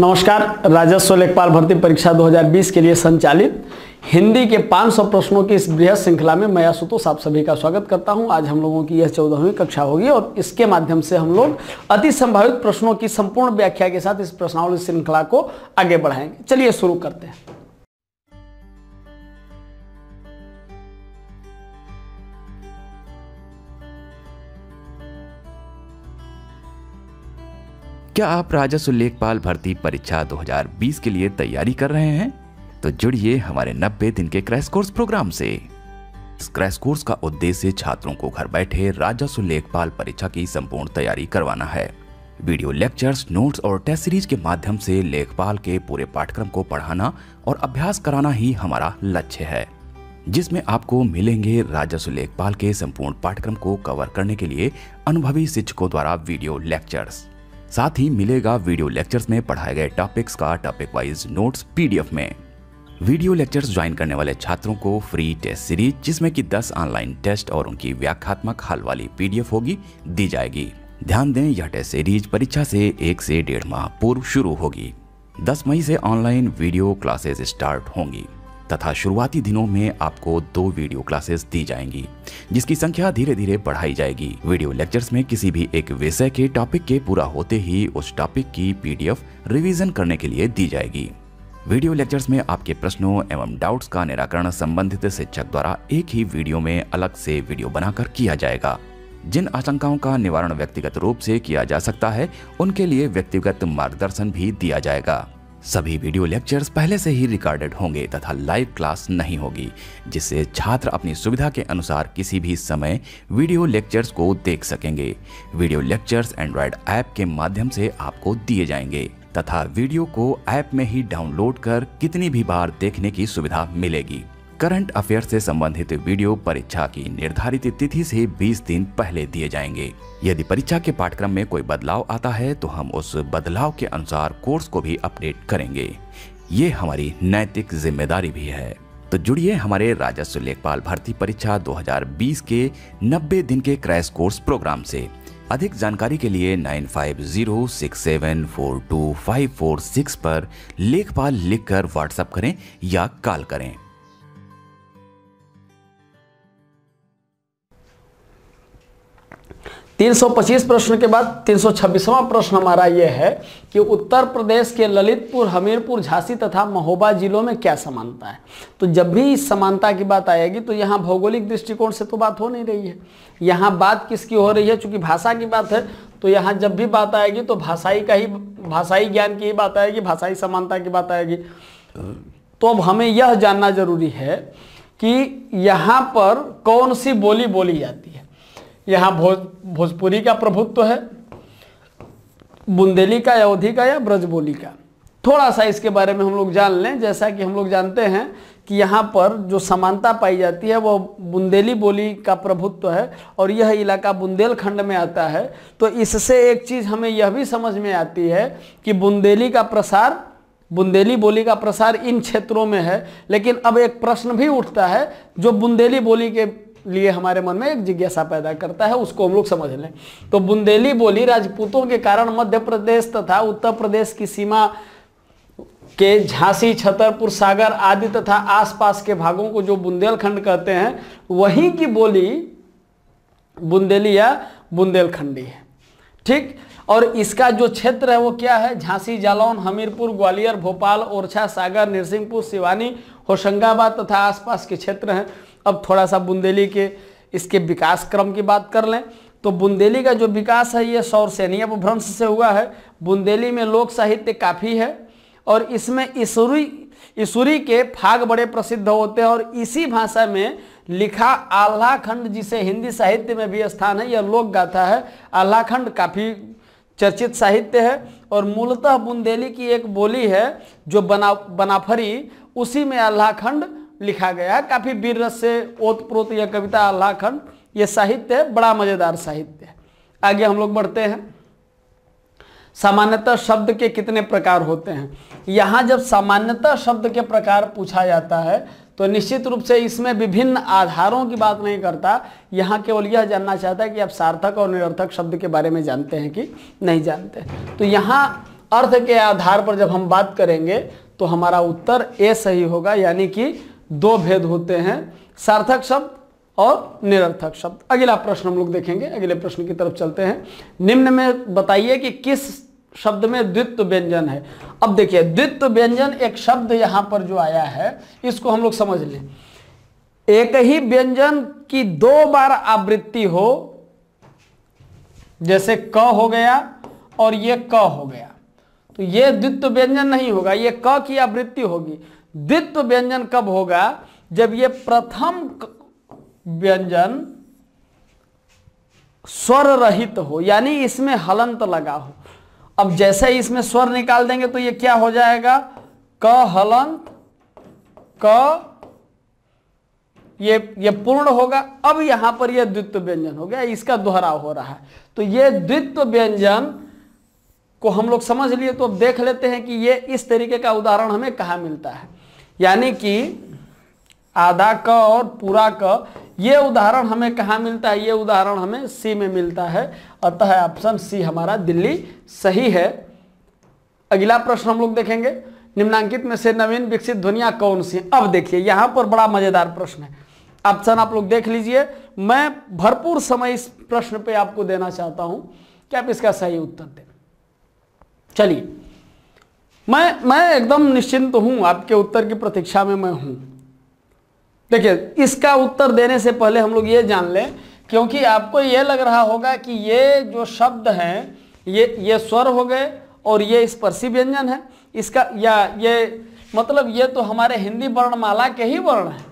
नमस्कार राजस्व लेखपाल भर्ती परीक्षा 2020 के लिए संचालित हिंदी के 500 प्रश्नों की इस बृहद श्रृंखला में मैं आशुतोष आप सभी का स्वागत करता हूं आज हम लोगों की यह चौदहवीं कक्षा होगी और इसके माध्यम से हम लोग अति संभावित प्रश्नों की संपूर्ण व्याख्या के साथ इस प्रश्नावली श्रृंखला को आगे बढ़ाएंगे चलिए शुरू करते हैं क्या आप राजस्व लेखपाल भर्ती परीक्षा 2020 के लिए तैयारी कर रहे हैं तो जुड़िए हमारे 90 दिन के क्रैश कोर्स प्रोग्राम से इस क्रैश कोर्स का उद्देश्य छात्रों को घर बैठे राजस्व लेखपाल परीक्षा की संपूर्ण तैयारी करवाना है वीडियो लेक्चर्स नोट्स और टेस्ट सीरीज के माध्यम से लेखपाल के पूरे पाठ्यक्रम को पढ़ाना और अभ्यास कराना ही हमारा लक्ष्य है जिसमें आपको मिलेंगे राजस्व लेखपाल के संपूर्ण पाठ्यक्रम को कवर करने के लिए अनुभवी शिक्षकों द्वारा वीडियो लेक्चर्स साथ ही मिलेगा वीडियो लेक्चर्स में पढ़ाए गए टॉपिक्स का टॉपिक वाइज नोट्स पीडीएफ में वीडियो लेक्चर्स ज्वाइन करने वाले छात्रों को फ्री टेस्ट सीरीज जिसमें कि 10 ऑनलाइन टेस्ट और उनकी व्याख्यात्मक हल वाली पीडीएफ होगी दी जाएगी ध्यान दें यह टेस्ट सीरीज परीक्षा से एक से डेढ़ माह पूर्व शुरू होगी दस मई से ऑनलाइन वीडियो क्लासेस स्टार्ट होंगी तथा शुरुआती दिनों में आपको दो वीडियो क्लासेस दी जाएंगी जिसकी संख्या धीरे धीरे बढ़ाई जाएगी वीडियो लेक्चर्स में किसी भी एक विषय के टॉपिक के पूरा होते ही उस टॉपिक की पीडीएफ रिवीजन करने के लिए दी जाएगी वीडियो लेक्चर्स में आपके प्रश्नों एवं डाउट्स का निराकरण संबंधित शिक्षक द्वारा एक ही वीडियो में अलग से वीडियो बनाकर किया जाएगा जिन आशंकाओं का निवारण व्यक्तिगत रूप से किया जा सकता है उनके लिए व्यक्तिगत मार्गदर्शन भी दिया जाएगा सभी वीडियो लेक्चर्स पहले से ही रिकॉर्डेड होंगे तथा लाइव क्लास नहीं होगी जिससे छात्र अपनी सुविधा के अनुसार किसी भी समय वीडियो लेक्चर्स को देख सकेंगे वीडियो लेक्चर्स एंड्रॉयड ऐप के माध्यम से आपको दिए जाएंगे तथा वीडियो को ऐप में ही डाउनलोड कर कितनी भी बार देखने की सुविधा मिलेगी करंट अफेयर से संबंधित वीडियो परीक्षा की निर्धारित तिथि से 20 दिन पहले दिए जाएंगे यदि परीक्षा के पाठ्यक्रम में कोई बदलाव आता है तो हम उस बदलाव के अनुसार कोर्स को भी अपडेट करेंगे ये हमारी नैतिक जिम्मेदारी भी है तो जुड़िए हमारे राजस्व लेखपाल भर्ती परीक्षा 2020 के 90 दिन के क्रैश कोर्स प्रोग्राम से अधिक जानकारी के लिए 9506742546 पर लेखपाल लिखकर व्हाट्सएप करें या कॉल करें 325 प्रश्न के बाद तीन प्रश्न हमारा ये है कि उत्तर प्रदेश के ललितपुर हमीरपुर झांसी तथा महोबा जिलों में क्या समानता है तो जब भी इस समानता की बात आएगी तो यहाँ भौगोलिक दृष्टिकोण से तो बात हो नहीं रही है यहाँ बात किसकी हो रही है चूंकि भाषा की बात है तो यहाँ जब भी बात आएगी तो भाषाई का ही भाषाई ज्ञान की ही बात आएगी भाषाई समानता की बात आएगी तो अब हमें यह जानना जरूरी है कि यहाँ पर कौन सी बोली बोली जाती है यहाँ भोज भोजपुरी का प्रभुत्व तो है बुंदेली का अवधि का या ब्रजबोली का थोड़ा सा इसके बारे में हम लोग जान लें जैसा कि हम लोग जानते हैं कि यहाँ पर जो समानता पाई जाती है वो बुंदेली बोली का प्रभुत्व है और यह इलाका बुंदेलखंड में आता है तो इससे एक चीज़ हमें यह भी समझ में आती है कि बुंदेली का प्रसार बुंदेली बोली का प्रसार इन क्षेत्रों में है लेकिन अब एक प्रश्न भी उठता है जो बुंदेली बोली के लिए हमारे मन में एक जिज्ञासा पैदा करता है उसको हम लोग समझ लें तो बुंदेली बोली राजपूतों के कारण मध्य प्रदेश तथा उत्तर प्रदेश की सीमा के झांसी छतरपुर सागर आदि तथा आसपास के भागों को जो बुंदेलखंड कहते हैं वहीं की बोली बुंदेली या बुंदेलखंडी है ठीक और इसका जो क्षेत्र है वो क्या है झांसी जालौन हमीरपुर ग्वालियर भोपाल ओरछा सागर नरसिंहपुर सिवानी होशंगाबाद तथा आसपास के क्षेत्र हैं अब थोड़ा सा बुंदेली के इसके विकास क्रम की बात कर लें तो बुंदेली का जो विकास है ये सौर सैनी अपभ्रंश से हुआ है बुंदेली में लोक साहित्य काफ़ी है और इसमें ईसुरी ईसुरी के फाग बड़े प्रसिद्ध होते हैं और इसी भाषा में लिखा आल्हाखंड जिसे हिंदी साहित्य में भी स्थान है यह लोक गाथा है आल्हाखंड काफ़ी चर्चित साहित्य है और मूलतः बुंदेली की एक बोली है जो बना बनाफरी उसी में आल्हाखंड लिखा गया है काफ़ी वीर रस से ओतप्रोत यह कविता अल्लाह यह ये साहित्य है बड़ा मज़ेदार साहित्य है आगे हम लोग बढ़ते हैं सामान्यतः शब्द के कितने प्रकार होते हैं यहाँ जब सामान्यतः शब्द के प्रकार पूछा जाता है तो निश्चित रूप से इसमें विभिन्न आधारों की बात नहीं करता यहाँ केवल यह जानना चाहता है कि आप सार्थक और निरर्थक शब्द के बारे में जानते हैं कि नहीं जानते तो यहाँ अर्थ के आधार पर जब हम बात करेंगे तो हमारा उत्तर ए सही होगा यानी कि दो भेद होते हैं सार्थक शब्द और निरर्थक शब्द अगला प्रश्न हम लोग देखेंगे अगले प्रश्न की तरफ चलते हैं निम्न में बताइए कि किस शब्द में द्वित्व व्यंजन है अब देखिए द्वित्व व्यंजन एक शब्द यहां पर जो आया है इसको हम लोग समझ लें एक ही व्यंजन की दो बार आवृत्ति हो जैसे क हो गया और ये क हो गया तो ये द्वित्व व्यंजन नहीं होगा ये क की आवृत्ति होगी द्वित्व व्यंजन कब होगा जब ये प्रथम व्यंजन स्वर रहित हो यानी इसमें हलंत लगा हो अब जैसे ही इसमें स्वर निकाल देंगे तो ये क्या हो जाएगा क हलंत क ये ये पूर्ण होगा अब यहां पर ये द्वित्व व्यंजन हो गया इसका दोहराव हो रहा है तो ये द्वित्व व्यंजन को हम लोग समझ लिए तो अब देख लेते हैं कि ये इस तरीके का उदाहरण हमें कहा मिलता है यानी कि आधा क और पूरा क ये उदाहरण हमें कहाँ मिलता है ये उदाहरण हमें सी में मिलता है अतः ऑप्शन सी हमारा दिल्ली सही है अगला प्रश्न हम लोग देखेंगे निम्नांकित में से नवीन विकसित ध्वनिया कौन सी अब देखिए यहाँ पर बड़ा मजेदार प्रश्न है ऑप्शन आप लोग देख लीजिए मैं भरपूर समय इस प्रश्न पे आपको देना चाहता हूं कि आप इसका सही उत्तर दें चलिए मैं मैं एकदम निश्चिंत हूं आपके उत्तर की प्रतीक्षा में मैं हूं देखिए इसका उत्तर देने से पहले हम लोग ये जान लें क्योंकि आपको ये लग रहा होगा कि ये जो शब्द हैं ये ये स्वर हो गए और ये स्पर्शी व्यंजन है इसका या ये मतलब ये तो हमारे हिंदी वर्णमाला के ही वर्ण है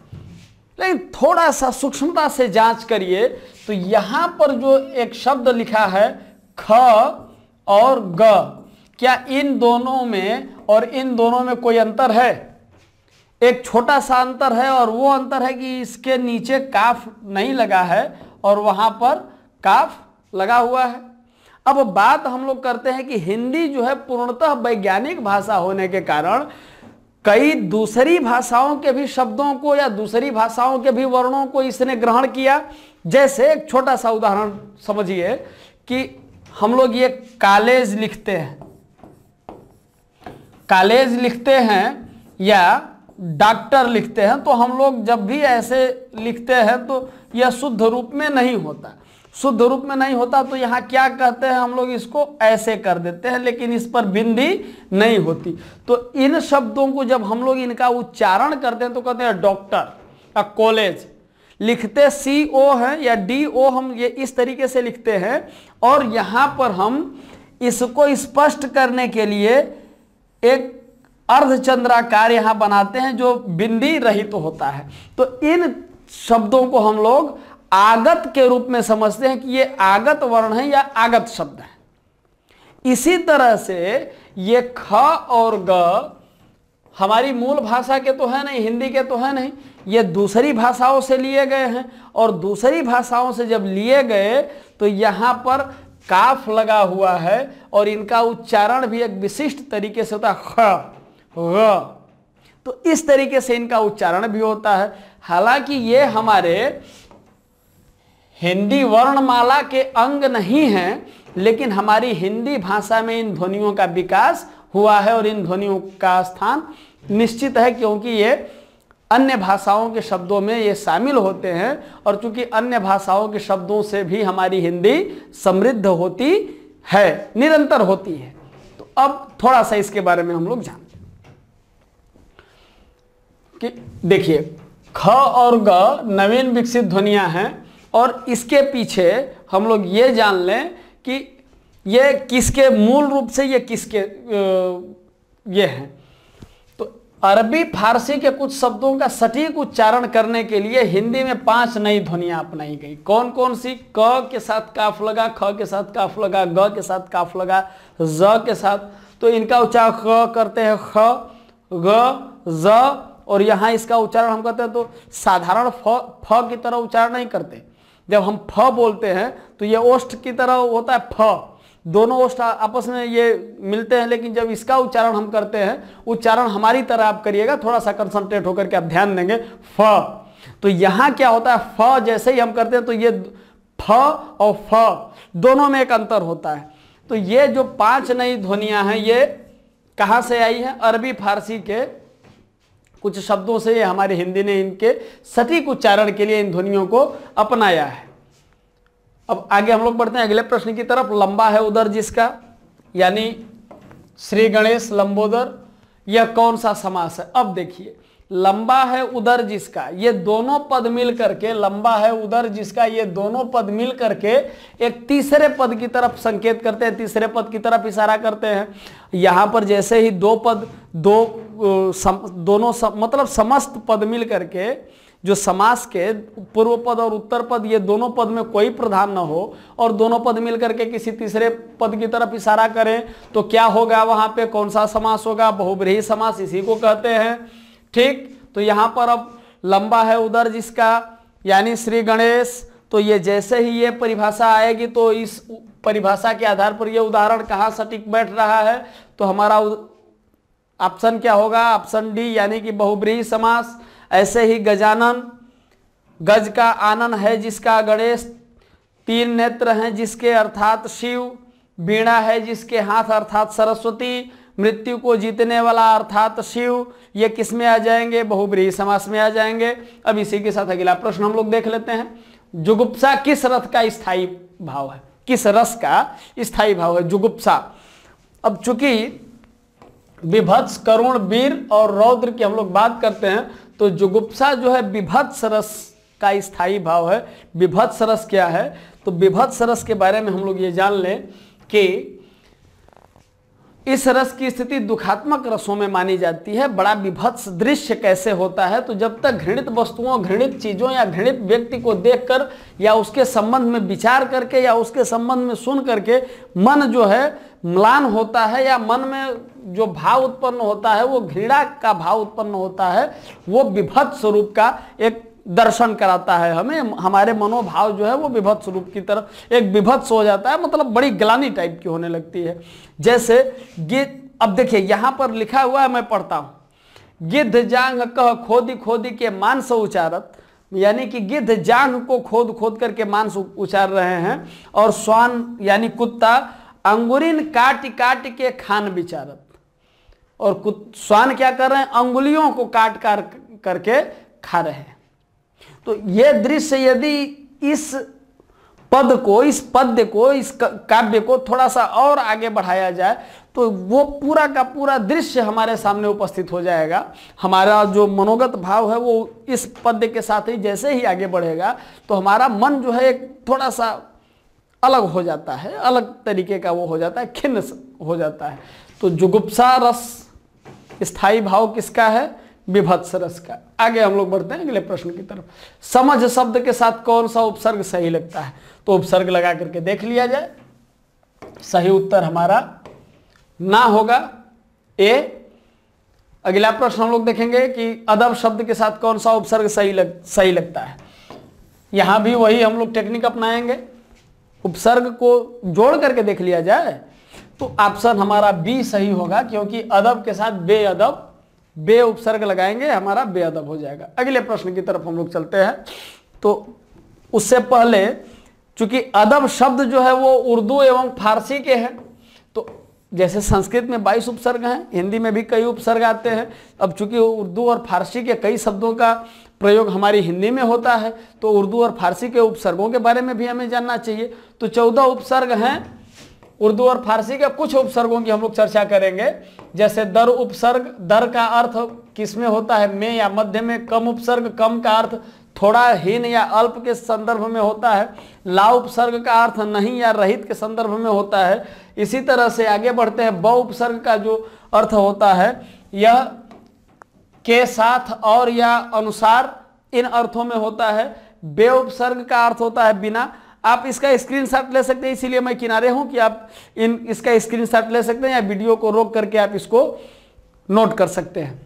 लेकिन थोड़ा सा सूक्ष्मता से जांच करिए तो यहाँ पर जो एक शब्द लिखा है ख और ग क्या इन दोनों में और इन दोनों में कोई अंतर है एक छोटा सा अंतर है और वो अंतर है कि इसके नीचे काफ नहीं लगा है और वहाँ पर काफ लगा हुआ है अब बात हम लोग करते हैं कि हिंदी जो है पूर्णतः वैज्ञानिक भाषा होने के कारण कई दूसरी भाषाओं के भी शब्दों को या दूसरी भाषाओं के भी वर्णों को इसने ग्रहण किया जैसे एक छोटा सा उदाहरण समझिए कि हम लोग ये कॉलेज लिखते हैं कॉलेज लिखते हैं या डॉक्टर लिखते हैं तो हम लोग जब भी ऐसे लिखते हैं तो यह शुद्ध रूप में नहीं होता शुद्ध रूप में नहीं होता तो यहाँ क्या कहते हैं हम लोग इसको ऐसे कर देते हैं लेकिन इस पर बिंदी नहीं होती तो इन शब्दों को जब हम लोग इनका उच्चारण करते हैं तो कहते हैं डॉक्टर या कॉलेज लिखते सी ओ है या डी ओ हम ये इस तरीके से लिखते हैं और यहाँ पर हम इसको स्पष्ट करने के लिए एक अर्धचंद्राकार यहाँ बनाते हैं जो बिंदी रहित तो होता है तो इन शब्दों को हम लोग आगत के रूप में समझते हैं कि ये आगत वर्ण है या आगत शब्द है इसी तरह से ये ख और ग हमारी मूल भाषा के तो है नहीं हिंदी के तो है नहीं ये दूसरी भाषाओं से लिए गए हैं और दूसरी भाषाओं से जब लिए गए तो यहाँ पर काफ लगा हुआ है और इनका उच्चारण भी एक विशिष्ट तरीके से होता है ख तो इस तरीके से इनका उच्चारण भी होता है हालांकि ये हमारे हिंदी वर्णमाला के अंग नहीं हैं लेकिन हमारी हिंदी भाषा में इन ध्वनियों का विकास हुआ है और इन ध्वनियों का स्थान निश्चित है क्योंकि ये अन्य भाषाओं के शब्दों में ये शामिल होते हैं और चूंकि अन्य भाषाओं के शब्दों से भी हमारी हिंदी समृद्ध होती है निरंतर होती है तो अब थोड़ा सा इसके बारे में हम लोग जानते कि देखिए ख और ग नवीन विकसित ध्वनिया हैं और इसके पीछे हम लोग ये जान लें कि ये किसके मूल रूप से ये किसके ये हैं अरबी फारसी के कुछ शब्दों का सटीक उच्चारण करने के लिए हिंदी में पांच नई ध्वनियां अपनाई गई कौन कौन सी क के साथ काफ लगा ख के साथ काफ लगा ग के साथ काफ लगा ज के साथ तो इनका उच्चारण ख करते हैं ख ग ज और यहाँ इसका उच्चारण हम करते हैं तो साधारण फ फ की तरह उच्चारण नहीं करते जब हम फ बोलते हैं तो ये ओष्ठ की तरह होता है फ दोनों ओष्ठ आपस में ये मिलते हैं लेकिन जब इसका उच्चारण हम करते हैं उच्चारण हमारी तरह आप करिएगा थोड़ा सा कंसंट्रेट होकर के आप ध्यान देंगे फ तो यहाँ क्या होता है फ जैसे ही हम करते हैं तो ये फ और फ दोनों में एक अंतर होता है तो ये जो पांच नई ध्वनियां हैं ये कहाँ से आई हैं अरबी फारसी के कुछ शब्दों से हमारी हिंदी ने इनके सटीक उच्चारण के लिए इन ध्वनियों को अपनाया है अब आगे हम लोग बढ़ते हैं अगले प्रश्न की तरफ लंबा है उदर जिसका यानी श्री गणेश लंबोदर यह कौन सा समास है अब देखिए लंबा है उदर जिसका ये दोनों पद मिल करके लंबा है उधर जिसका ये दोनों पद मिल करके एक तीसरे पद की तरफ संकेत करते हैं तीसरे पद की तरफ इशारा करते हैं यहां पर जैसे ही दो पद दो सम, दोनों सम, मतलब समस्त पद मिल करके जो समास के पूर्व पद और उत्तर पद ये दोनों पद में कोई प्रधान न हो और दोनों पद मिलकर के किसी तीसरे पद की तरफ इशारा करें तो क्या होगा वहां पे कौन सा समास होगा बहुब्रीही समास इसी को कहते हैं ठीक तो यहाँ पर अब लंबा है उधर जिसका यानी श्री गणेश तो ये जैसे ही ये परिभाषा आएगी तो इस परिभाषा के आधार पर यह उदाहरण कहाँ सटीक बैठ रहा है तो हमारा ऑप्शन क्या होगा ऑप्शन डी यानी कि बहुब्रीही समास ऐसे ही गजानन गज का आनन है जिसका गणेश तीन नेत्र हैं जिसके अर्थात शिव बीणा है जिसके हाथ अर्थात सरस्वती मृत्यु को जीतने वाला अर्थात शिव ये किस में आ जाएंगे बहुब्री समास में आ जाएंगे अब इसी के साथ अगला प्रश्न हम लोग देख लेते हैं जुगुप्सा किस रथ का स्थायी भाव है किस रस का स्थायी भाव है जुगुप्सा अब चूंकि विभत्स करुण वीर और रौद्र की हम लोग बात करते हैं तो जुगुप्सा जो है विभत सरस का स्थायी भाव है विभत सरस क्या है तो विभत सरस के बारे में हम लोग ये जान लें कि इस रस की स्थिति दुखात्मक रसों में मानी जाती है बड़ा विभत्स दृश्य कैसे होता है तो जब तक घृणित वस्तुओं घृणित चीजों या घृणित व्यक्ति को देखकर या उसके संबंध में विचार करके या उसके संबंध में सुन करके मन जो है म्लान होता है या मन में जो भाव उत्पन्न होता है वो घृणा का भाव उत्पन्न होता है वो विभत्स स्वरूप का एक दर्शन कराता है हमें हमारे मनोभाव जो है वो विभत्स स्वरूप की तरफ एक विभत्स हो जाता है मतलब बड़ी ग्लानी टाइप की होने लगती है जैसे गिद्ध अब देखिए यहां पर लिखा हुआ है मैं पढ़ता हूं गिद्ध जांग कह खोदी खोदी के मांस उचारत यानी कि गिद्ध जांग को खोद खोद करके मांस उचार रहे हैं और स्वान यानी कुत्ता अंगुरिन काट काट के खान बिचारत और श्वान क्या कर रहे हैं अंगुलियों को काट कर करके खा रहे हैं तो यह दृश्य यदि इस पद को इस पद्य को इस काव्य को थोड़ा सा और आगे बढ़ाया जाए तो वो पूरा का पूरा दृश्य हमारे सामने उपस्थित हो जाएगा हमारा जो मनोगत भाव है वो इस पद्य के साथ ही जैसे ही आगे बढ़ेगा तो हमारा मन जो है एक थोड़ा सा अलग हो जाता है अलग तरीके का वो हो जाता है खिन्न हो जाता है तो जुगुप्सा रस स्थाई भाव किसका है विभत्स रस का आगे हम लोग बढ़ते हैं अगले प्रश्न की तरफ समझ शब्द के साथ कौन सा उपसर्ग सही लगता है तो उपसर्ग लगा करके देख लिया जाए सही उत्तर हमारा ना होगा ए अगला प्रश्न हम लोग देखेंगे कि अदब शब्द के साथ कौन सा उपसर्ग सही लग सही लगता है यहां भी वही हम लोग टेक्निक अपनाएंगे उपसर्ग को जोड़ करके देख लिया जाए तो ऑप्शन हमारा बी सही होगा क्योंकि अदब के साथ बेअदब बे उपसर्ग लगाएंगे हमारा बेअदब हो जाएगा अगले प्रश्न की तरफ हम लोग चलते हैं तो उससे पहले चूंकि अदब शब्द जो है वो उर्दू एवं फारसी के हैं तो जैसे संस्कृत में 22 उपसर्ग हैं हिंदी में भी कई उपसर्ग आते हैं अब चूंकि उर्दू और फारसी के कई शब्दों का प्रयोग हमारी हिंदी में होता है तो उर्दू और फारसी के उपसर्गों के बारे में भी हमें जानना चाहिए तो चौदह उपसर्ग हैं उर्दू और फारसी के कुछ उपसर्गों की हम लोग चर्चा करेंगे जैसे दर उपसर्ग दर का अर्थ किस में होता है में या मध्य में कम उपसर्ग कम का अर्थ थोड़ा हीन या अल्प के संदर्भ में होता है ला उपसर्ग का अर्थ नहीं या रहित के संदर्भ में होता है इसी तरह से आगे बढ़ते हैं ब उपसर्ग का जो अर्थ होता है यह के साथ और या अनुसार इन अर्थों में होता है बे उपसर्ग का अर्थ होता है बिना आप इसका स्क्रीनशॉट ले सकते हैं इसीलिए मैं किनारे हूं कि आप इन इसका स्क्रीनशॉट ले सकते हैं या वीडियो को रोक करके आप इसको नोट कर सकते हैं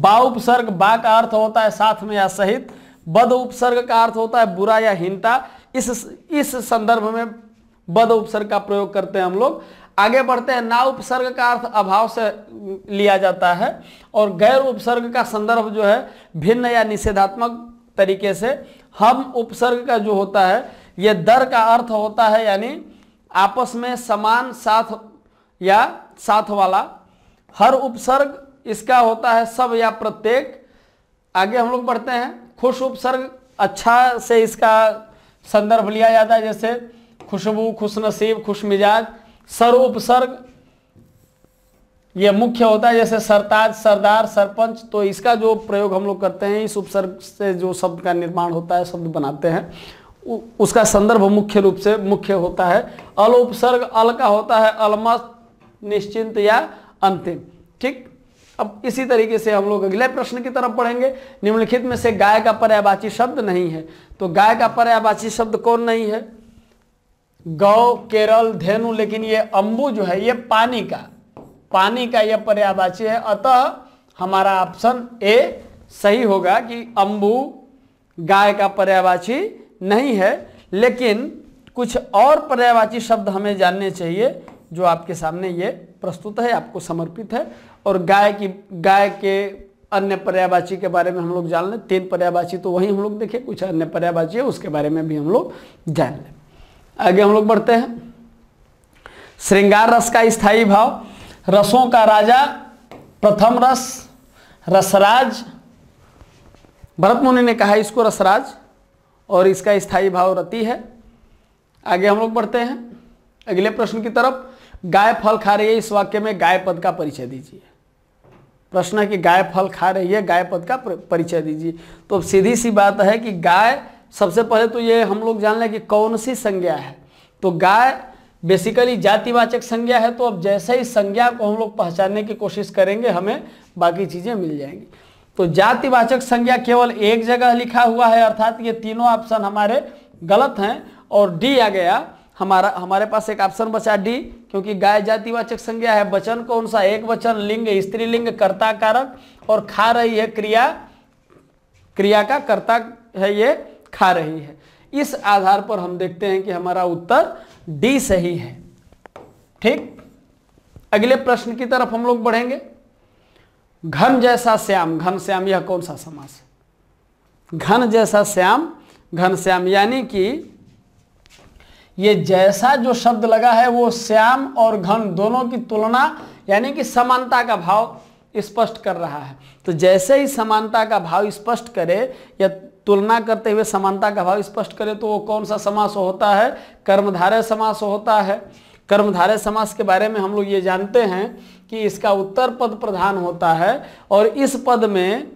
बा उपसर्ग बा का अर्थ होता है साथ में या सहित बद उपसर्ग का अर्थ होता है बुरा या हिंता इस इस संदर्भ में बद उपसर्ग का प्रयोग करते हैं हम लोग आगे बढ़ते हैं ना उपसर्ग का अर्थ अभाव से लिया जाता है और गैर उपसर्ग का संदर्भ जो है भिन्न या निषेधात्मक तरीके से हम उपसर्ग का जो होता है ये दर का अर्थ होता है यानी आपस में समान साथ या साथ वाला हर उपसर्ग इसका होता है सब या प्रत्येक आगे हम लोग पढ़ते हैं खुश उपसर्ग अच्छा से इसका संदर्भ लिया जाता है जैसे खुशबू खुश नसीब खुश मिजाज सर उपसर्ग ये मुख्य होता है जैसे सरताज सरदार सरपंच तो इसका जो प्रयोग हम लोग करते हैं इस उपसर्ग से जो शब्द का निर्माण होता है शब्द बनाते हैं उसका संदर्भ मुख्य रूप से मुख्य होता है अल उपसर्ग अल का होता है अलमस्त निश्चिंत या अंतिम ठीक अब इसी तरीके से हम लोग अगले प्रश्न की तरफ पढ़ेंगे निम्नलिखित में से गाय का पर्यावाची शब्द नहीं है तो गाय का पर्यावाची शब्द कौन नहीं है गौ केरल धेनु लेकिन ये अंबू जो है ये पानी का पानी का यह पर्यावाची है अतः हमारा ऑप्शन ए सही होगा कि अंबू गाय का पर्यावाची नहीं है लेकिन कुछ और पर्यायवाची शब्द हमें जानने चाहिए जो आपके सामने ये प्रस्तुत है आपको समर्पित है और गाय की गाय के अन्य पर्यायवाची के बारे में हम लोग जान लें तीन पर्यायवाची तो वही हम लोग देखें कुछ अन्य पर्यायवाची है उसके बारे में भी हम लोग जान लें आगे हम लोग बढ़ते हैं श्रृंगार रस का स्थायी भाव रसों का राजा प्रथम रस रसराज भरत मुनि ने कहा इसको रसराज और इसका स्थायी भाव रति है आगे हम लोग बढ़ते हैं अगले प्रश्न की तरफ गाय फल खा रही है इस वाक्य में गाय पद का परिचय दीजिए प्रश्न है कि गाय फल खा रही है गाय पद का परिचय दीजिए तो अब सीधी सी बात है कि गाय सबसे पहले तो ये हम लोग जान लें कि कौन सी संज्ञा है तो गाय बेसिकली जातिवाचक संज्ञा है तो अब जैसे ही संज्ञा को हम लोग पहचानने की कोशिश करेंगे हमें बाकी चीज़ें मिल जाएंगी तो जातिवाचक संज्ञा केवल एक जगह लिखा हुआ है अर्थात ये तीनों ऑप्शन हमारे गलत हैं और डी आ गया हमारा हमारे पास एक ऑप्शन बचा डी क्योंकि गाय जातिवाचक संज्ञा है वचन कौन सा एक वचन लिंग स्त्रीलिंग कर्ता कारक और खा रही है क्रिया क्रिया का कर्ता है ये खा रही है इस आधार पर हम देखते हैं कि हमारा उत्तर डी सही है ठीक अगले प्रश्न की तरफ हम लोग बढ़ेंगे घन जैसा श्याम घन श्याम यह कौन सा समास घन जैसा श्याम घन श्याम यानी कि ये जैसा जो शब्द लगा है वो श्याम और घन दोनों की तुलना यानी कि समानता का भाव स्पष्ट कर रहा है तो जैसे ही समानता का भाव स्पष्ट करे या तुलना करते हुए समानता का भाव स्पष्ट करे तो वो कौन सा समास होता है कर्मधारय समास होता है कर्मधारय समास के बारे में हम लोग ये जानते हैं कि इसका उत्तर पद प्रधान होता है और इस पद में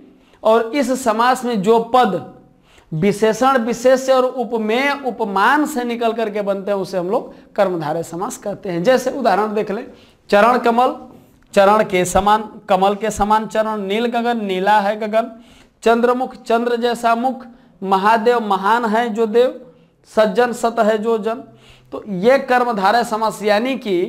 और इस समास में जो पद विशेषण विशेष और उपमेय उपमान से निकल करके बनते हैं उसे हम लोग कर्मधारय समास कहते हैं जैसे उदाहरण देख लें चरण कमल चरण के समान कमल के समान चरण नील गगन नीला है गगन चंद्रमुख चंद्र जैसा मुख महादेव महान है जो देव सज्जन सत है जो जन तो ये कर्मधारय समास यानी कि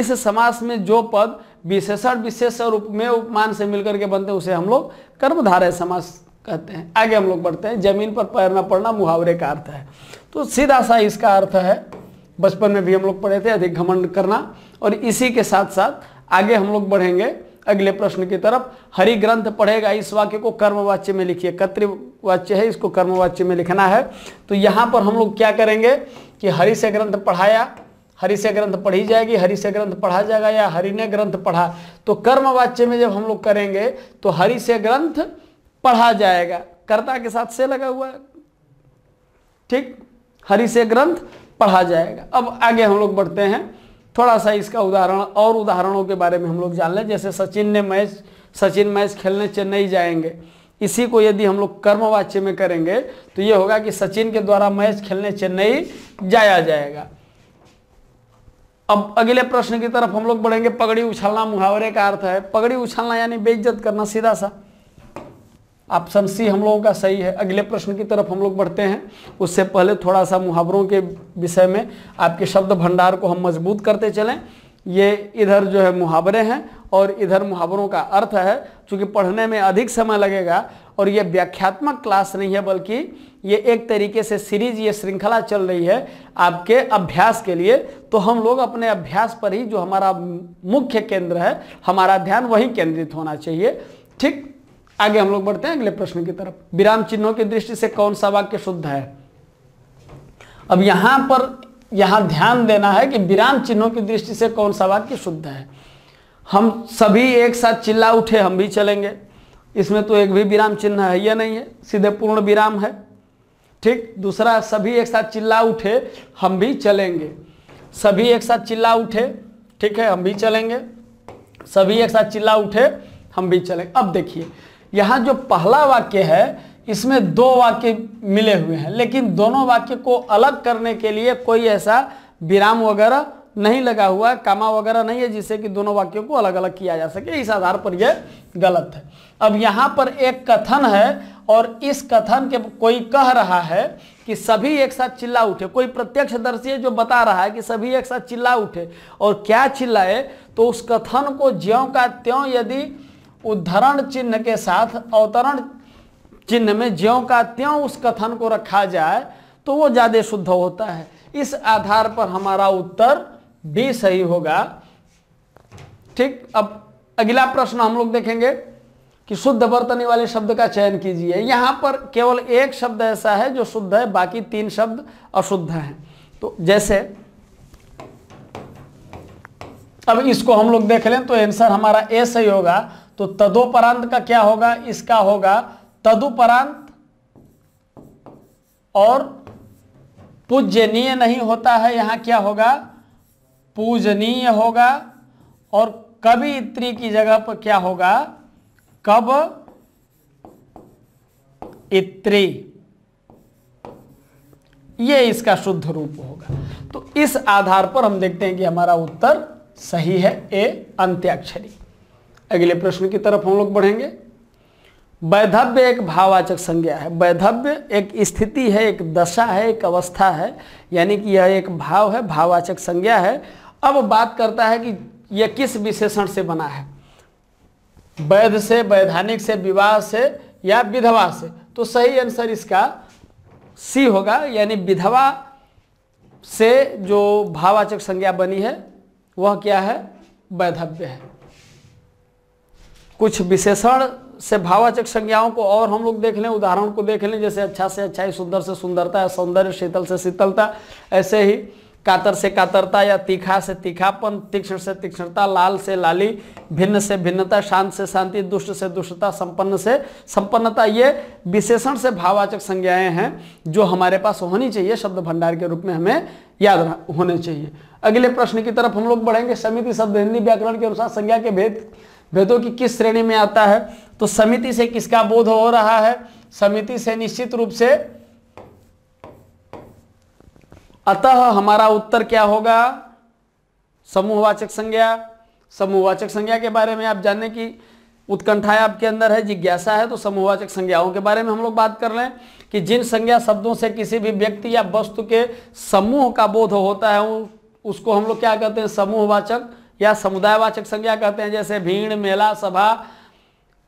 इस समास में जो पद विशेषण विशेष रूप में उपमान से मिलकर के बनते हैं उसे हम लोग कर्मधारय समास कहते हैं आगे हम लोग बढ़ते हैं जमीन पर पैर न पड़ना मुहावरे का अर्थ है तो सीधा सा इसका अर्थ है बचपन में भी हम लोग पढ़े थे अधिक घमंड करना और इसी के साथ साथ आगे हम लोग बढ़ेंगे अगले प्रश्न की तरफ हरि ग्रंथ पढ़ेगा इस वाक्य को कर्मवाच्य में लिखिए कर्तृवाच्य है इसको कर्मवाच्य में लिखना है तो यहाँ पर हम लोग क्या करेंगे कि हरि से ग्रंथ पढ़ाया हरि से ग्रंथ पढ़ी जाएगी हरि से ग्रंथ पढ़ा जाएगा या हरि ने ग्रंथ पढ़ा तो कर्म वाच्य में जब हम लोग करेंगे तो हरि से ग्रंथ पढ़ा जाएगा कर्ता के साथ से लगा हुआ है ठीक हरि से ग्रंथ पढ़ा जाएगा अब आगे हम लोग बढ़ते हैं थोड़ा सा इसका उदाहरण और उदाहरणों के बारे में हम लोग जान लें जैसे सचिन ने मैच सचिन मैच खेलने चेन्नई जाएंगे इसी को यदि हम लोग कर्मवाच्य में करेंगे तो ये होगा कि सचिन के द्वारा मैच खेलने चेन्नई जाया जाएगा अब अगले प्रश्न की तरफ हम लोग बढ़ेंगे पगड़ी उछालना मुहावरे का अर्थ है पगड़ी उछालना यानी बेइज्जत करना सीधा सा ऑप्शन सी हम लोगों का सही है अगले प्रश्न की तरफ हम लोग बढ़ते हैं उससे पहले थोड़ा सा मुहावरों के विषय में आपके शब्द भंडार को हम मजबूत करते चलें ये इधर जो है मुहावरे हैं और इधर मुहावरों का अर्थ है चूँकि पढ़ने में अधिक समय लगेगा और ये व्याख्यात्मक क्लास नहीं है बल्कि ये एक तरीके से सीरीज ये श्रृंखला चल रही है आपके अभ्यास के लिए तो हम लोग अपने अभ्यास पर ही जो हमारा मुख्य केंद्र है हमारा ध्यान वही केंद्रित होना चाहिए ठीक आगे हम लोग बढ़ते हैं अगले प्रश्न की तरफ विराम चिन्हों की दृष्टि से कौन सा वाक्य शुद्ध है अब यहां पर यहां ध्यान देना है कि विराम चिन्हों की दृष्टि से कौन सा वाक्य शुद्ध है हम सभी एक साथ चिल्ला उठे हम भी चलेंगे इसमें तो एक भी विराम चिन्ह है या नहीं है सीधे पूर्ण विराम है ठीक दूसरा सभी एक साथ चिल्ला उठे हम भी चलेंगे सभी एक साथ चिल्ला उठे ठीक है हम भी चलेंगे सभी एक साथ चिल्ला उठे हम भी चलेंगे अब देखिए यहाँ जो पहला वाक्य है इसमें दो वाक्य मिले हुए हैं लेकिन दोनों वाक्य को अलग करने के लिए कोई ऐसा विराम वगैरह नहीं लगा हुआ है कामा वगैरह नहीं है जिससे कि दोनों वाक्यों को अलग अलग किया जा सके इस आधार पर यह गलत है अब यहाँ पर एक कथन है और इस कथन के कोई कह रहा है कि सभी एक साथ चिल्ला उठे कोई दर्शी है जो बता रहा है कि सभी एक साथ चिल्ला उठे और क्या चिल्लाए तो उस कथन को ज्यों का त्यों यदि उद्धरण चिन्ह के साथ अवतरण चिन्ह में ज्यों का त्यों उस कथन को रखा जाए तो वो ज़्यादा शुद्ध होता है इस आधार पर हमारा उत्तर भी सही होगा ठीक अब अगला प्रश्न हम लोग देखेंगे कि शुद्ध वर्तनी वाले शब्द का चयन कीजिए यहाँ पर केवल एक शब्द ऐसा है जो शुद्ध है बाकी तीन शब्द अशुद्ध हैं तो जैसे अब इसको हम लोग देख लें तो आंसर हमारा ए सही होगा तो तदोपरांत का क्या होगा इसका होगा तदुपरांत और पूजनीय नहीं होता है यहां क्या होगा पूजनीय होगा और कवित्री की जगह पर क्या होगा कब इत्री ये इसका शुद्ध रूप होगा तो इस आधार पर हम देखते हैं कि हमारा उत्तर सही है ए अंत्याक्षरी अगले प्रश्न की तरफ हम लोग बढ़ेंगे वैधव्य एक भाववाचक संज्ञा है वैधव्य एक स्थिति है एक दशा है एक अवस्था है यानी कि यह एक भाव है भाववाचक संज्ञा है अब बात करता है कि यह किस विशेषण से बना है वैध से वैधानिक से विवाह से या विधवा से तो सही आंसर इसका सी होगा यानी विधवा से जो भावाचक संज्ञा बनी है वह क्या है वैधव्य है कुछ विशेषण से भावाचक संज्ञाओं को और हम लोग देख लें उदाहरण को देख लें जैसे अच्छा से अच्छाई सुंदर से सुंदरता सौंदर्य शीतल से शीतलता ऐसे ही कातर से कातरता या तीखा से तीखापन तीक्ष्ण से तीक्ष्णता लाल से लाली भिन्न से भिन्नता शांत से शांति दुष्ट से दुष्टता संपन्न से संपन्नता ये विशेषण से भाववाचक संज्ञाएं हैं जो हमारे पास होनी चाहिए शब्द भंडार के रूप में हमें याद होने चाहिए अगले प्रश्न की तरफ हम लोग बढ़ेंगे समिति शब्द हिंदी व्याकरण के अनुसार संज्ञा के भेद भेदों की किस श्रेणी में आता है तो समिति से किसका बोध हो रहा है समिति से निश्चित रूप से अतः हमारा उत्तर क्या होगा समूहवाचक संज्ञा समूहवाचक संज्ञा के बारे में आप जानने की उत्कंठाएं आपके अंदर है जिज्ञासा है तो समूहवाचक संज्ञाओं के बारे में हम लोग बात कर रहे हैं कि जिन संज्ञा शब्दों से किसी भी व्यक्ति या वस्तु के समूह का बोध होता है उसको हम लोग क्या कहते हैं समूहवाचक या समुदायवाचक संज्ञा कहते हैं जैसे भीड़ मेला सभा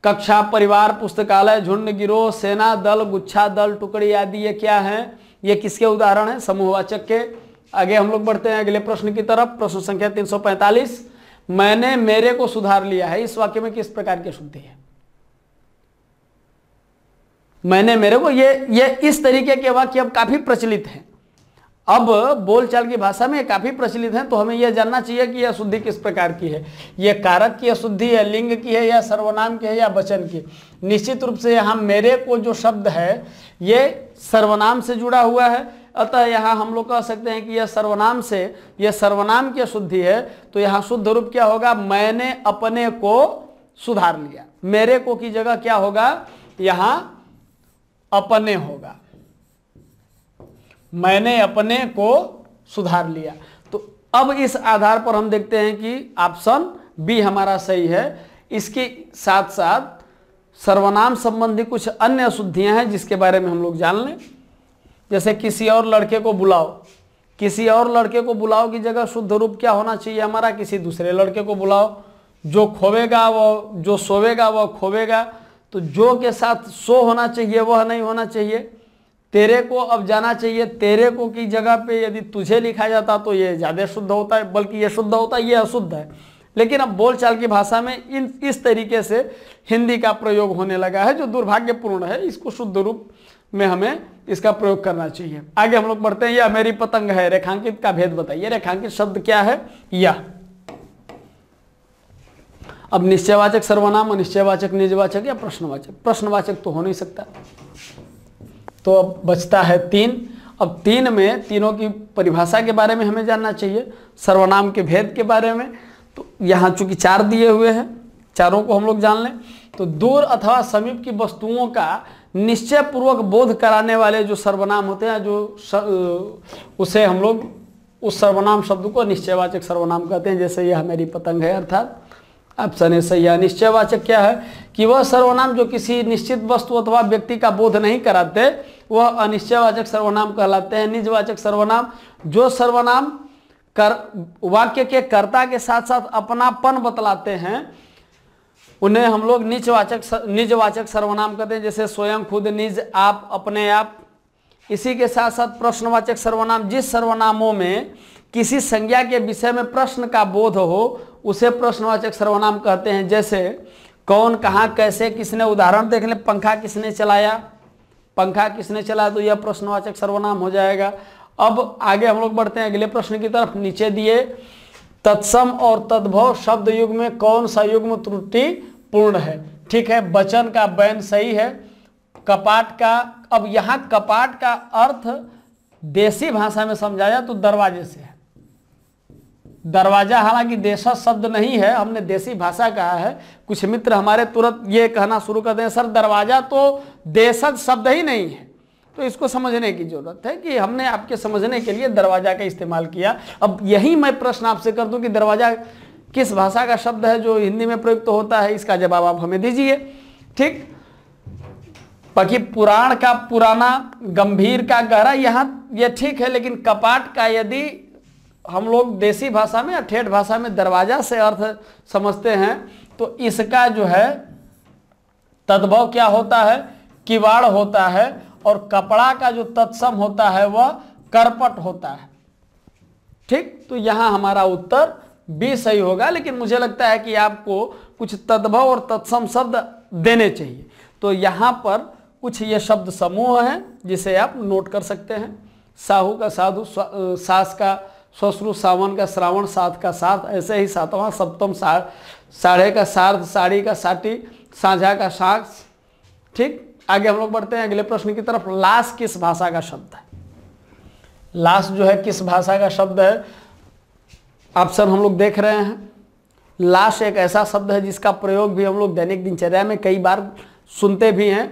कक्षा परिवार पुस्तकालय झुंड गिरोह सेना दल गुच्छा दल टुकड़ी आदि ये क्या हैं ये किसके उदाहरण है समूहवाचक के आगे हम लोग बढ़ते हैं अगले प्रश्न की तरफ प्रश्न संख्या 345 मैंने मेरे को सुधार लिया है इस वाक्य में किस प्रकार की शुद्धि है मैंने मेरे को ये ये इस तरीके के वाक्य अब काफी प्रचलित हैं अब बोलचाल की भाषा में काफी प्रचलित हैं तो हमें यह जानना चाहिए कि यह शुद्धि किस प्रकार की है यह कारक की शुद्धि है लिंग की है या सर्वनाम की है या वचन की निश्चित रूप से यहां मेरे को जो शब्द है ये सर्वनाम से जुड़ा हुआ है अतः यहाँ हम लोग कह सकते हैं कि यह सर्वनाम से यह सर्वनाम की शुद्धि है तो यहाँ शुद्ध रूप क्या होगा मैंने अपने को सुधार लिया मेरे को की जगह क्या होगा यहाँ अपने होगा मैंने अपने को सुधार लिया तो अब इस आधार पर हम देखते हैं कि ऑप्शन बी हमारा सही है इसके साथ साथ सर्वनाम संबंधी कुछ अन्य अशुद्धियां हैं जिसके बारे में हम लोग जान लें जैसे किसी और लड़के को बुलाओ किसी और लड़के को बुलाओ की जगह शुद्ध रूप क्या होना चाहिए हमारा किसी दूसरे लड़के को बुलाओ जो खोवेगा वह जो सोवेगा वह खोवेगा तो जो के साथ सो होना चाहिए वह नहीं होना चाहिए तेरे को अब जाना चाहिए तेरे को की जगह पे यदि तुझे लिखा जाता तो ये ज़्यादा शुद्ध होता है बल्कि ये शुद्ध होता है ये अशुद्ध है लेकिन अब बोलचाल की भाषा में इन इस तरीके से हिंदी का प्रयोग होने लगा है जो दुर्भाग्यपूर्ण है इसको शुद्ध रूप में हमें इसका प्रयोग करना चाहिए आगे हम लोग बढ़ते हैं यह मेरी पतंग है रेखांकित का भेद बताइए रेखांकित शब्द क्या है यह अब निश्चयवाचक सर्वनाम निश्चयवाचक निजवाचक या प्रश्नवाचक प्रश्नवाचक तो हो नहीं सकता तो अब बचता है तीन अब तीन में तीनों की परिभाषा के बारे में हमें जानना चाहिए सर्वनाम के भेद के बारे में तो यहाँ चूंकि चार दिए हुए हैं चारों को हम लोग जान लें तो दूर अथवा समीप की वस्तुओं का निश्चय पूर्वक बोध कराने वाले जो सर्वनाम होते हैं जो उसे हम लोग उस सर्वनाम शब्द को निश्चयवाचक सर्वनाम कहते हैं जैसे यह मेरी पतंग है अर्थात आप सने सही है निश्चयवाचक क्या है कि वह सर्वनाम जो किसी निश्चित वस्तु अथवा व्यक्ति का बोध नहीं कराते वह अनिश्चयवाचक सर्वनाम कहलाते हैं निजवाचक सर्वनाम जो सर्वनाम कर वाक्य के कर्ता के साथ साथ अपनापन बतलाते हैं उन्हें हम लोग निजवाचक निजवाचक सर्वनाम कहते हैं जैसे स्वयं खुद निज आप अपने आप इसी के साथ साथ प्रश्नवाचक सर्वनाम जिस सर्वनामों में किसी संज्ञा के विषय में प्रश्न का बोध हो उसे प्रश्नवाचक सर्वनाम कहते हैं जैसे कौन कहाँ कैसे किसने उदाहरण देख लें पंखा किसने चलाया पंखा किसने चलाया तो यह प्रश्नवाचक सर्वनाम हो जाएगा अब आगे हम लोग बढ़ते हैं अगले प्रश्न की तरफ नीचे दिए तत्सम और तद्भव शब्द युग में कौन सा युग्म त्रुटि पूर्ण है ठीक है बचन का बैन सही है कपाट का अब यहाँ कपाट का अर्थ देसी भाषा में समझाया तो दरवाजे से है दरवाजा हालांकि देशा शब्द नहीं है हमने देसी भाषा कहा है कुछ मित्र हमारे तुरंत ये कहना शुरू कर दें सर दरवाजा तो देशज शब्द ही नहीं है तो इसको समझने की जरूरत है कि हमने आपके समझने के लिए दरवाजा का इस्तेमाल किया अब यही मैं प्रश्न आपसे कर दूं कि दरवाजा किस भाषा का शब्द है जो हिंदी में प्रयुक्त तो होता है इसका जवाब आप हमें दीजिए ठीक बाकी पुराण का पुराना गंभीर का गहरा यहां यह ठीक है लेकिन कपाट का यदि हम लोग देसी भाषा में या ठेठ भाषा में दरवाजा से अर्थ समझते हैं तो इसका जो है तद्भव क्या होता है किवाड़ होता है और कपड़ा का जो तत्सम होता है वह करपट होता है ठीक तो यहां हमारा उत्तर बी सही होगा लेकिन मुझे लगता है कि आपको कुछ तद्भव और तत्सम शब्द देने चाहिए तो यहां पर कुछ ये शब्द समूह हैं जिसे आप नोट कर सकते हैं साहू का साधु सास का श्वश्रु सावन का श्रावण साध का साथ ऐसे ही सातवां सप्तम साढ़े का सार्ध साड़ी का साटी साझा का साक्ष ठीक आगे हम लोग बढ़ते हैं अगले प्रश्न की तरफ लाश किस भाषा का शब्द है लाश जो है किस भाषा का शब्द है ऑप्शन हम लोग देख रहे हैं लाश एक ऐसा शब्द है जिसका प्रयोग भी हम लोग दैनिक दिनचर्या में कई बार सुनते भी हैं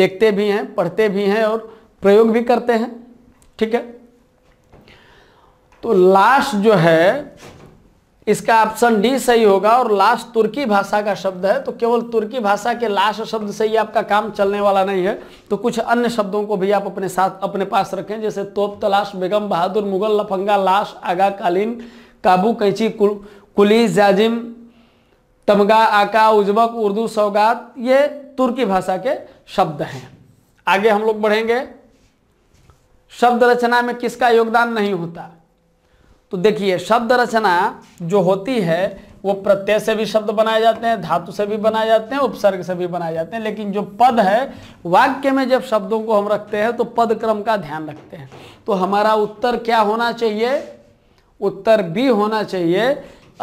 देखते भी हैं पढ़ते भी हैं और प्रयोग भी करते हैं ठीक है तो लाश जो है इसका ऑप्शन डी सही होगा और लास्ट तुर्की भाषा का शब्द है तो केवल तुर्की भाषा के लास्ट शब्द से ही आपका काम चलने वाला नहीं है तो कुछ अन्य शब्दों को भी आप अपने साथ अपने पास रखें जैसे तोप तलाश बेगम बहादुर मुगल लफंगा लाश आगा कालीन काबू कैची कुल, कुली जाजिम तमगा आका उज्बक उर्दू सौगात ये तुर्की भाषा के शब्द हैं आगे हम लोग बढ़ेंगे शब्द रचना में किसका योगदान नहीं होता तो देखिए शब्द रचना जो होती है वो प्रत्यय से भी शब्द बनाए जाते हैं धातु से भी बनाए जाते हैं उपसर्ग से भी बनाए जाते हैं लेकिन जो पद है वाक्य में जब शब्दों को हम रखते हैं तो पद क्रम का ध्यान रखते हैं तो हमारा उत्तर क्या होना चाहिए उत्तर भी होना चाहिए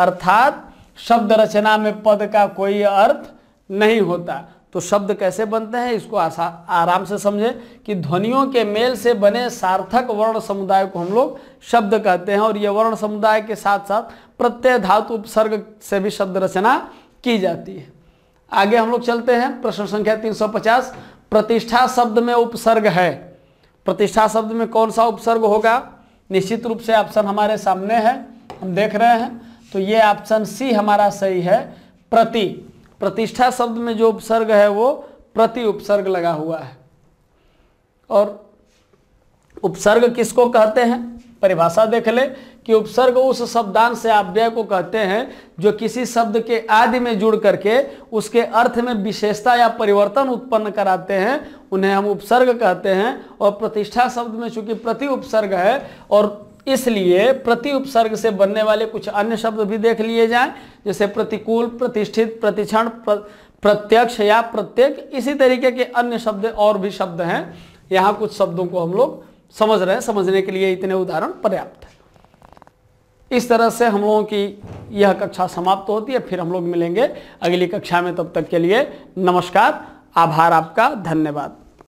अर्थात शब्द रचना में पद का कोई अर्थ नहीं होता तो शब्द कैसे बनते हैं इसको आसा, आराम से समझें कि ध्वनियों के मेल से बने सार्थक वर्ण समुदाय को हम लोग शब्द कहते हैं और ये वर्ण समुदाय के साथ साथ प्रत्यय धातु उपसर्ग से भी शब्द रचना की जाती है आगे हम लोग चलते हैं प्रश्न संख्या 350 प्रतिष्ठा शब्द में उपसर्ग है प्रतिष्ठा शब्द में कौन सा उपसर्ग होगा निश्चित रूप से ऑप्शन हमारे सामने है हम देख रहे हैं तो ये ऑप्शन सी हमारा सही है प्रति प्रतिष्ठा शब्द में जो उपसर्ग है वो प्रति उपसर्ग लगा हुआ है और उपसर्ग किसको कहते हैं परिभाषा देख ले कि उपसर्ग उस शब्दांश से अव्यय को कहते हैं जो किसी शब्द के आदि में जुड़ करके उसके अर्थ में विशेषता या परिवर्तन उत्पन्न कराते हैं उन्हें हम उपसर्ग कहते हैं और प्रतिष्ठा शब्द में चूंकि प्रति उपसर्ग है और इसलिए प्रति उपसर्ग से बनने वाले कुछ अन्य शब्द भी देख लिए जाएं जैसे प्रतिकूल प्रतिष्ठित प्रतिक्षण प्र, प्रत्यक्ष या प्रत्येक इसी तरीके के अन्य शब्द और भी शब्द हैं यहाँ कुछ शब्दों को हम लोग समझ रहे हैं समझने के लिए इतने उदाहरण पर्याप्त है इस तरह से हम लोगों की यह कक्षा समाप्त होती है फिर हम लोग मिलेंगे अगली कक्षा में तब तक के लिए नमस्कार आभार आपका धन्यवाद